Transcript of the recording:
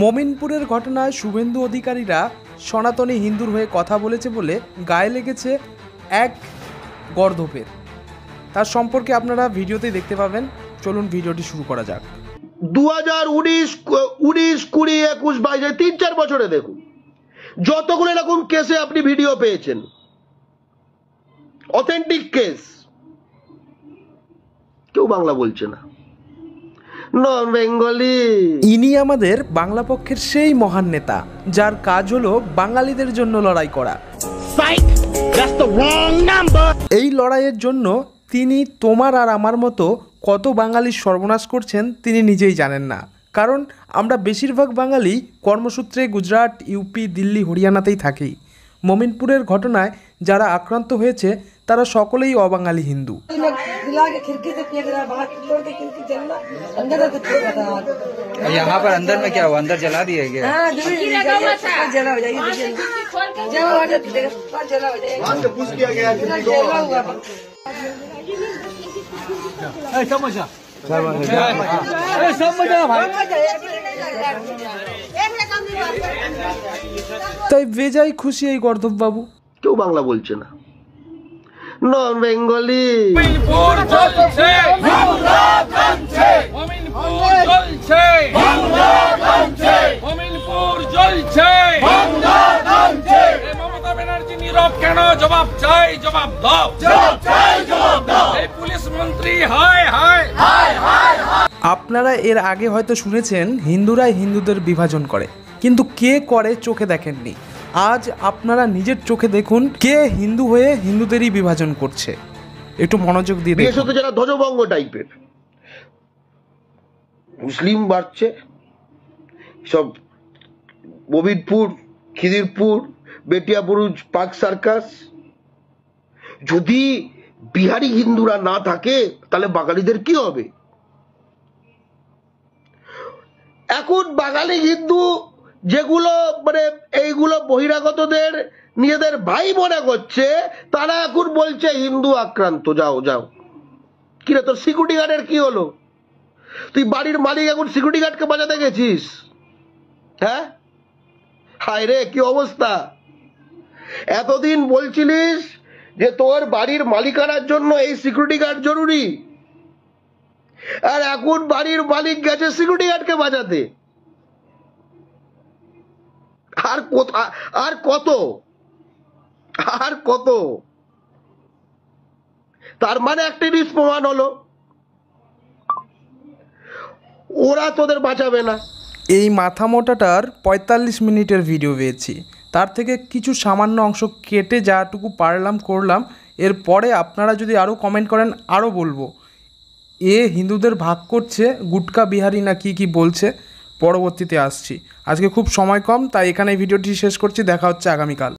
মোমিনপুরের ঘটনায় শুভেন্দু অধিকারীরা সনাতনী হিন্দুর হয়ে কথা বলেছে বলে গায়ে লেগেছে এক গর্ধপের তার সম্পর্কে আপনারা ভিডিওতেই দেখতে পাবেন চলুন ভিডিওটি শুরু করা যাক দু হাজার উনিশ উনিশ কুড়ি একুশ বাইশ তিন চার বছরে দেখুন যতগুলো এরকম কেসে আপনি ভিডিও পেয়েছেন অথেন্টিক কেস কেউ বাংলা বলছে না নন বেঙ্গলি ইনি আমাদের বাংলা পক্ষের সেই মহান নেতা যার কাজ হলো বাঙালিদের জন্য লড়াই করা এই লড়াইয়ের জন্য তিনি তোমার আর আমার মতো কত বাঙালির সর্বনাশ করছেন তিনি নিজেই জানেন না কারণ আমরা বেশিরভাগ বাঙালি কর্মসূত্রে গুজরাট ইউপি দিল্লি হরিয়ানাতেই থাকি মমিনপুরের ঘটনায় যারা আক্রান্ত হয়েছে তারা সকলেই অবাঙালি হিন্দু के खिड़की से फेंक रहा बाहर छोड़ के खिड़की जलना अंदर रहा था यहाँ पर अंदर में क्या हुआ अंदर जला दिया गया हाँ जला हो जाएगी जला हो जाएगा जला हुआ सब सब নন বেঙ্গলি আপনারা এর আগে হয়তো শুনেছেন হিন্দুরাই হিন্দুদের বিভাজন করে কিন্তু কে করে চোখে দেখেননি আজ আপনারা নিজের চোখে দেখুন কে হিন্দু হয়ে হিন্দুদেরই বিভাজন করছে একটু মনোযোগ দিয়ে বিশেষত যারা ধ্বজবঙ্গ টাইপের মুসলিম বাড়ছে সব মবিরপুর খিদিরপুর বেটিয়াপুরুজ পার্ক সার্কাস যদি বিহারি হিন্দুরা না থাকে তাহলে বাঙালিদের কি হবে এখন বাঙালি হিন্দু যেগুলো মানে এইগুলো বহিরাগতদের নিজেদের ভাই মনে করছে তারা এখন বলছে হিন্দু আক্রান্ত যাও যাও কিরে তোর সিকিউরিটি গার্ডের কি হলো তুই বাড়ির মালিক এখন সিকিউরিটি গার্ডকে বাজাতে গেছিস হ্যাঁ হায় রে কি অবস্থা এতদিন বলছিলিস যে তোর বাড়ির মালিকানার জন্য এই সিকিউরিটি গার্ড জরুরি আর এখন বাড়ির মালিক গেছে সিকিউরিটি গার্ডকে বাজাতে আর আর কত আর কত তার মানে একটা জিনিস প্রমাণ হলো ওরা তোদের বাঁচাবে না এই মাথা মোটাটার পঁয়তাল্লিশ মিনিটের ভিডিও পেয়েছি তার থেকে কিছু সামান্য অংশ কেটে যাটুকু পারলাম করলাম এরপরে আপনারা যদি আরও কমেন্ট করেন আরও বলবো এ হিন্দুদের ভাগ করছে গুটকা বিহারি না কি কি বলছে পরবর্তীতে আসছি আজকে খুব সময় কম তাই এখানে ভিডিওটি শেষ করছি দেখা হচ্ছে আগামীকাল